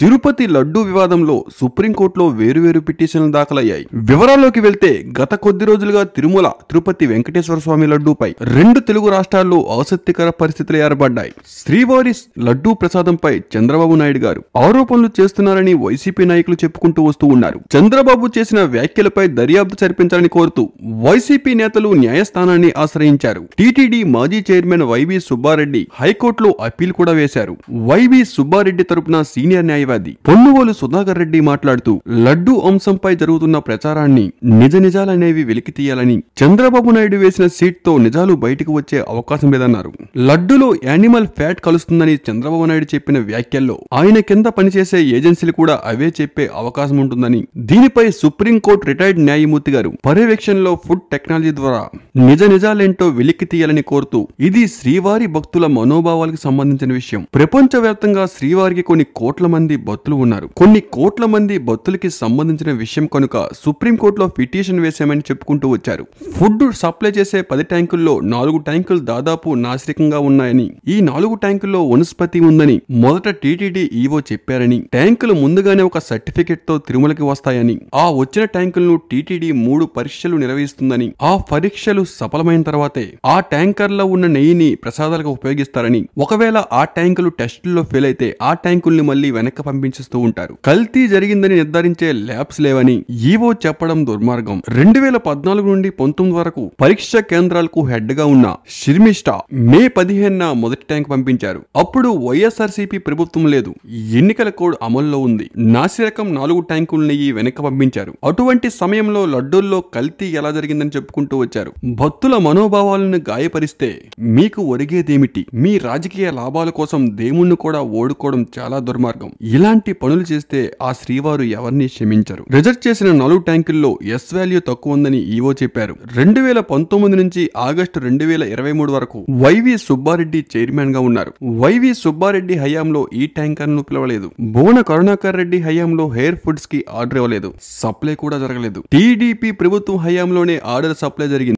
తిరుపతి లడ్డూ వివాదంలో సుప్రీంకోర్టులో వేరువేరు పిటిషన్లు దాఖలయ్యాయి వివరాల్లోకి వెళ్తే గత కొద్ది రోజులుగా తిరుమల తిరుపతి వెంకటేశ్వర స్వామి లడ్డూపై రెండు తెలుగు రాష్ట్రాల్లో ఆసక్తికర పరిస్థితులు ఏర్పడ్డాయి శ్రీవారి లడ్డూ ప్రసాదంపై చంద్రబాబు నాయుడు గారు ఆరోపణలు చేస్తున్నారని వైసీపీ నాయకులు చెప్పుకుంటూ వస్తూ ఉన్నారు చంద్రబాబు చేసిన వ్యాఖ్యలపై దర్యాప్తు జరిపించాలని కోరుతూ వైసీపీ నేతలు న్యాయస్థానాన్ని ఆశ్రయించారు టీటీడీ మాజీ చైర్మన్ వైవి సుబ్బారెడ్డి హైకోర్టులో అప్పీల్ కూడా వేశారు వైవి సుబ్బారెడ్డి తరపున సీనియర్ న్యాయ న్యాయవాది పొన్నువోలు సుధాకర్ రెడ్డి మాట్లాడుతూ లడ్డు అంశంపై జరుగుతున్న ప్రచారాన్ని నిజ నిజాలనేవి వెలికి తీయాలని చంద్రబాబు నాయుడు వేసిన సీట్ తో నిజాలు బయటకు వచ్చే అవకాశం లేదన్నారు లడ్డులో యానిమల్ ఫ్యాట్ కలుస్తుందని చంద్రబాబు నాయుడు చెప్పిన వ్యాఖ్యల్లో ఆయన కింద పనిచేసే ఏజెన్సీలు కూడా అవే చెప్పే అవకాశం ఉంటుందని దీనిపై సుప్రీంకోర్టు రిటైర్డ్ న్యాయమూర్తి గారు పర్యవేక్షణలో ఫుడ్ టెక్నాలజీ ద్వారా నిజ నిజాలేంటో వెలికి తీయాలని కోరుతూ ఇది శ్రీవారి భక్తుల మనోభావాలకు సంబంధించిన విషయం ప్రపంచవ్యాప్తంగా శ్రీవారికి కొన్ని కోట్ల మంది మంది భక్తులు ఉన్నారు కొన్ని కోట్ల మంది భక్తులకి సంబంధించిన విషయం కనుక సుప్రీంకోర్టులో పిటిషన్ వేశామని చెప్పుకుంటూ వచ్చారు ఫుడ్ సప్లై చేసే పది ట్యాంకుల్లో నాలుగు ట్యాంకులు దాదాపు నాశరికంగా ఉన్నాయని ఈ నాలుగు ట్యాంకుల్లో వనస్పతి ఉందని మొదట టీటీడీ ఈవో చెప్పారని ట్యాంకులు ముందుగానే ఒక సర్టిఫికెట్ తో తిరుమలకి వస్తాయని ఆ వచ్చిన ట్యాంకులను టీటీడీ మూడు పరీక్షలు నిర్వహిస్తుందని ఆ పరీక్షలు సఫలమైన తర్వాతే ఆ ట్యాంకర్లో ఉన్న నెయ్యిని ప్రసాదాలకు ఉపయోగిస్తారని ఒకవేళ ఆ ట్యాంకులు టెస్టుల్లో ఫెయిల్ అయితే ఆ ట్యాంకుల్ని మళ్ళీ వెనక్కి పంపించేస్తూ ఉంటారు కల్తీ జరిగిందని నిర్ధారించే ల్యాబ్స్ లేవని ఈవో చెప్పడం దుర్మార్గం రెండు వేల పద్నాలుగు నుండి పంతొమ్మిది వరకు పరీక్ష కేంద్రాలకు హెడ్ గా ఉన్న షిర్మిష్ట మే పదిహేనున మొదటి ట్యాంక్ పంపించారు అప్పుడు వైఎస్ఆర్సీపీ ప్రభుత్వం లేదు ఎన్నికల కోడ్ అమల్లో ఉంది నాసిరకం నాలుగు ట్యాంకుల్ని వెనక్కి పంపించారు అటువంటి సమయంలో లడ్డూల్లో కల్తీ ఎలా జరిగిందని చెప్పుకుంటూ వచ్చారు భక్తుల మనోభావాలను గాయపరిస్తే మీకు ఒరిగేదేమిటి మీ రాజకీయ లాభాల కోసం దేవుణ్ణి కూడా ఓడుకోవడం చాలా దుర్మార్గం ఇలాంటి పనులు చేస్తే ఆ శ్రీవారు ఎవరిని క్షమించరు రిజర్వ్ చేసిన నలుగు ట్యాంకుల్లో ఎస్ వాల్యూ తక్కువ ఉందని ఈవో e చెప్పారు రెండు వేల పంతొమ్మిది నుంచి ఆగస్టు రెండు వేల ఇరవై మూడు వరకు వైవి సుబ్బారెడ్డి చైర్మన్ గా ఉన్నారు వైవి సుబ్బారెడ్డి హయాంలో ఈ ట్యాంకర్ ను పిలవలేదు బోన కరుణాకర్ రెడ్డి హయాంలో హెయిర్ ఫుడ్స్ కి ఆర్డర్ ఇవ్వలేదు సప్లై కూడా జరగలేదు టీడీపీ ప్రభుత్వం హయాంలోనే ఆర్డర్ సప్లై జరిగింది